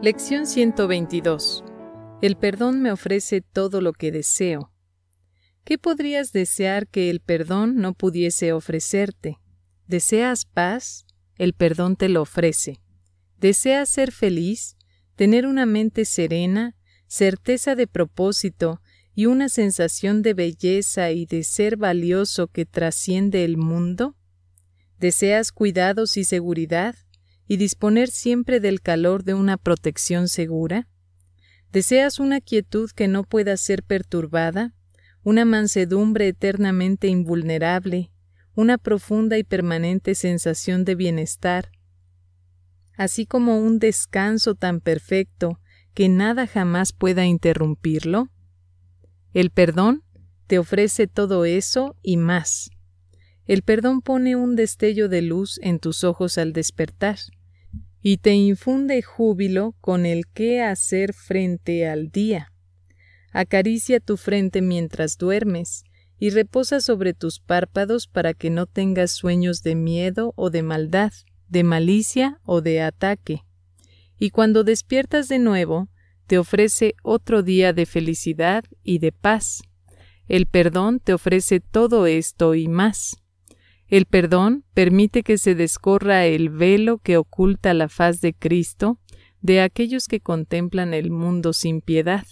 Lección 122. El perdón me ofrece todo lo que deseo. ¿Qué podrías desear que el perdón no pudiese ofrecerte? ¿Deseas paz? El perdón te lo ofrece. ¿Deseas ser feliz? Tener una mente serena, certeza de propósito y una sensación de belleza y de ser valioso que trasciende el mundo? ¿Deseas cuidados y seguridad? y disponer siempre del calor de una protección segura? ¿Deseas una quietud que no pueda ser perturbada, una mansedumbre eternamente invulnerable, una profunda y permanente sensación de bienestar, así como un descanso tan perfecto que nada jamás pueda interrumpirlo? El perdón te ofrece todo eso y más. El perdón pone un destello de luz en tus ojos al despertar y te infunde júbilo con el qué hacer frente al día. Acaricia tu frente mientras duermes, y reposa sobre tus párpados para que no tengas sueños de miedo o de maldad, de malicia o de ataque. Y cuando despiertas de nuevo, te ofrece otro día de felicidad y de paz. El perdón te ofrece todo esto y más. El perdón permite que se descorra el velo que oculta la faz de Cristo de aquellos que contemplan el mundo sin piedad.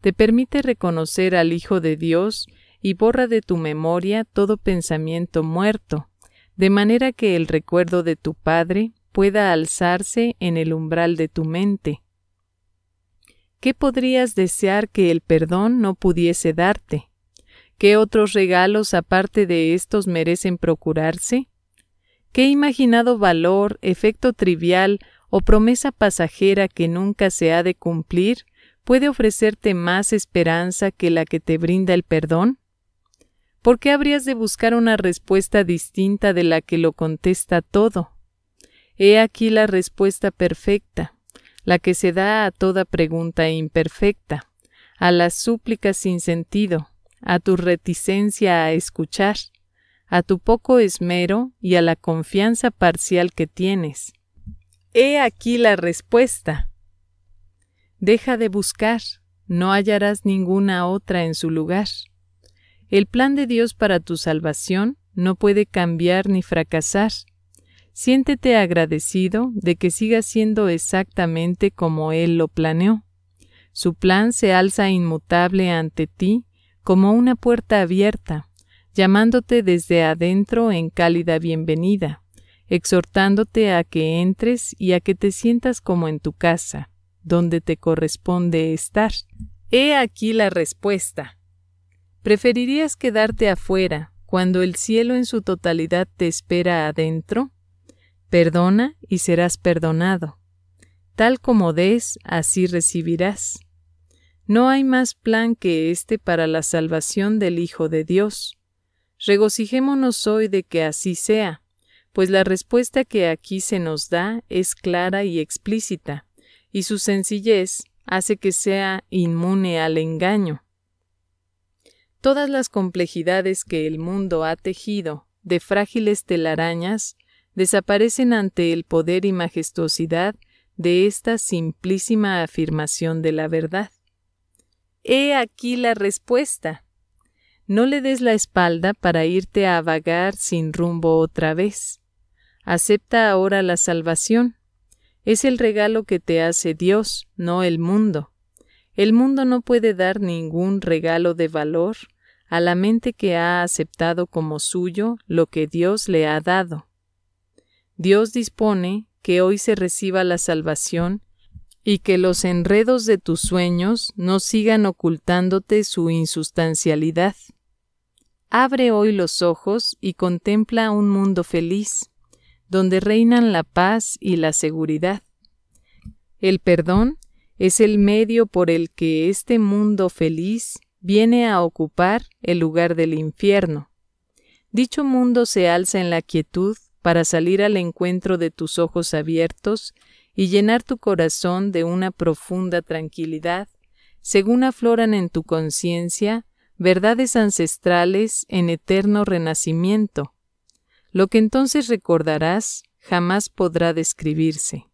Te permite reconocer al Hijo de Dios y borra de tu memoria todo pensamiento muerto, de manera que el recuerdo de tu Padre pueda alzarse en el umbral de tu mente. ¿Qué podrías desear que el perdón no pudiese darte? ¿Qué otros regalos aparte de estos merecen procurarse? ¿Qué imaginado valor, efecto trivial o promesa pasajera que nunca se ha de cumplir puede ofrecerte más esperanza que la que te brinda el perdón? ¿Por qué habrías de buscar una respuesta distinta de la que lo contesta todo? He aquí la respuesta perfecta, la que se da a toda pregunta imperfecta, a las súplicas sin sentido, a tu reticencia a escuchar, a tu poco esmero y a la confianza parcial que tienes. He aquí la respuesta. Deja de buscar, no hallarás ninguna otra en su lugar. El plan de Dios para tu salvación no puede cambiar ni fracasar. Siéntete agradecido de que siga siendo exactamente como Él lo planeó. Su plan se alza inmutable ante ti como una puerta abierta, llamándote desde adentro en cálida bienvenida, exhortándote a que entres y a que te sientas como en tu casa, donde te corresponde estar. He aquí la respuesta. ¿Preferirías quedarte afuera cuando el cielo en su totalidad te espera adentro? Perdona y serás perdonado. Tal como des, así recibirás. No hay más plan que este para la salvación del Hijo de Dios. Regocijémonos hoy de que así sea, pues la respuesta que aquí se nos da es clara y explícita, y su sencillez hace que sea inmune al engaño. Todas las complejidades que el mundo ha tejido, de frágiles telarañas, desaparecen ante el poder y majestuosidad de esta simplísima afirmación de la verdad. He aquí la respuesta. No le des la espalda para irte a vagar sin rumbo otra vez. Acepta ahora la salvación. Es el regalo que te hace Dios, no el mundo. El mundo no puede dar ningún regalo de valor a la mente que ha aceptado como suyo lo que Dios le ha dado. Dios dispone que hoy se reciba la salvación y que los enredos de tus sueños no sigan ocultándote su insustancialidad. Abre hoy los ojos y contempla un mundo feliz, donde reinan la paz y la seguridad. El perdón es el medio por el que este mundo feliz viene a ocupar el lugar del infierno. Dicho mundo se alza en la quietud para salir al encuentro de tus ojos abiertos y llenar tu corazón de una profunda tranquilidad, según afloran en tu conciencia verdades ancestrales en eterno renacimiento. Lo que entonces recordarás jamás podrá describirse.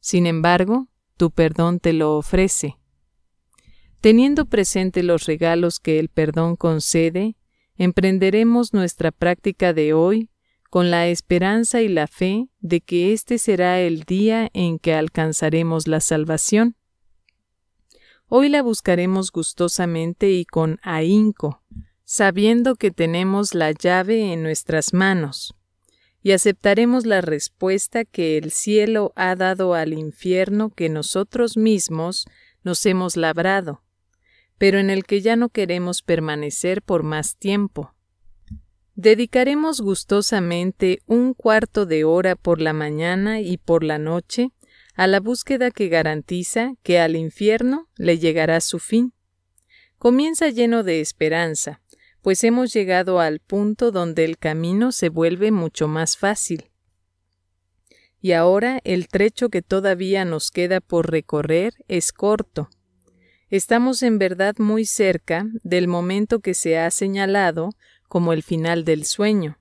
Sin embargo, tu perdón te lo ofrece. Teniendo presente los regalos que el perdón concede, emprenderemos nuestra práctica de hoy con la esperanza y la fe de que este será el día en que alcanzaremos la salvación. Hoy la buscaremos gustosamente y con ahínco, sabiendo que tenemos la llave en nuestras manos, y aceptaremos la respuesta que el cielo ha dado al infierno que nosotros mismos nos hemos labrado, pero en el que ya no queremos permanecer por más tiempo Dedicaremos gustosamente un cuarto de hora por la mañana y por la noche a la búsqueda que garantiza que al infierno le llegará su fin. Comienza lleno de esperanza, pues hemos llegado al punto donde el camino se vuelve mucho más fácil. Y ahora el trecho que todavía nos queda por recorrer es corto. Estamos en verdad muy cerca del momento que se ha señalado como el final del sueño.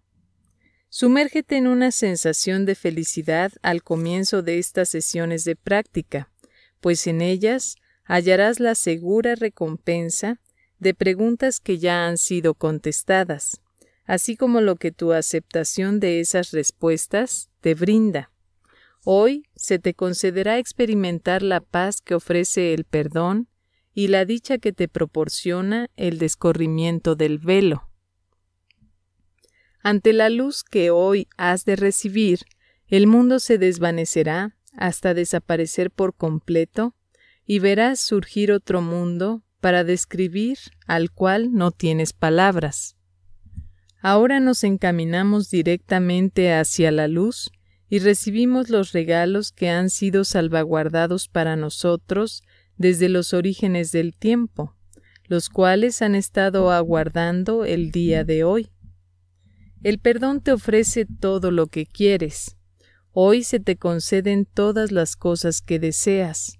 Sumérgete en una sensación de felicidad al comienzo de estas sesiones de práctica, pues en ellas hallarás la segura recompensa de preguntas que ya han sido contestadas, así como lo que tu aceptación de esas respuestas te brinda. Hoy se te concederá experimentar la paz que ofrece el perdón y la dicha que te proporciona el descorrimiento del velo. Ante la luz que hoy has de recibir, el mundo se desvanecerá hasta desaparecer por completo y verás surgir otro mundo para describir al cual no tienes palabras. Ahora nos encaminamos directamente hacia la luz y recibimos los regalos que han sido salvaguardados para nosotros desde los orígenes del tiempo, los cuales han estado aguardando el día de hoy. El perdón te ofrece todo lo que quieres. Hoy se te conceden todas las cosas que deseas.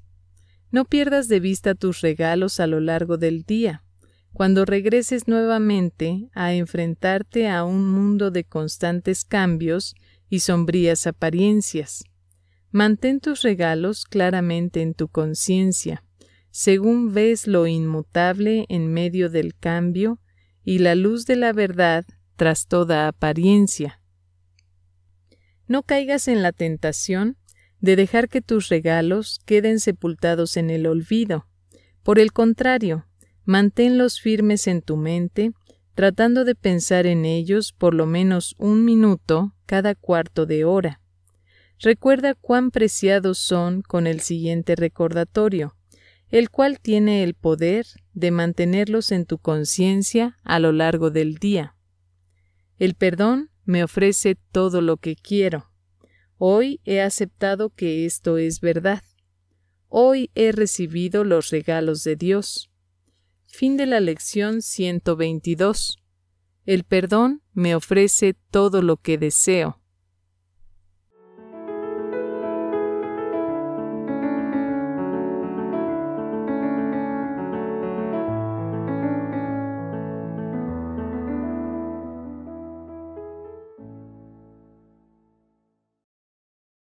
No pierdas de vista tus regalos a lo largo del día, cuando regreses nuevamente a enfrentarte a un mundo de constantes cambios y sombrías apariencias. Mantén tus regalos claramente en tu conciencia, según ves lo inmutable en medio del cambio y la luz de la verdad tras toda apariencia. No caigas en la tentación de dejar que tus regalos queden sepultados en el olvido. Por el contrario, manténlos firmes en tu mente, tratando de pensar en ellos por lo menos un minuto cada cuarto de hora. Recuerda cuán preciados son con el siguiente recordatorio, el cual tiene el poder de mantenerlos en tu conciencia a lo largo del día. El perdón me ofrece todo lo que quiero. Hoy he aceptado que esto es verdad. Hoy he recibido los regalos de Dios. Fin de la lección 122. El perdón me ofrece todo lo que deseo.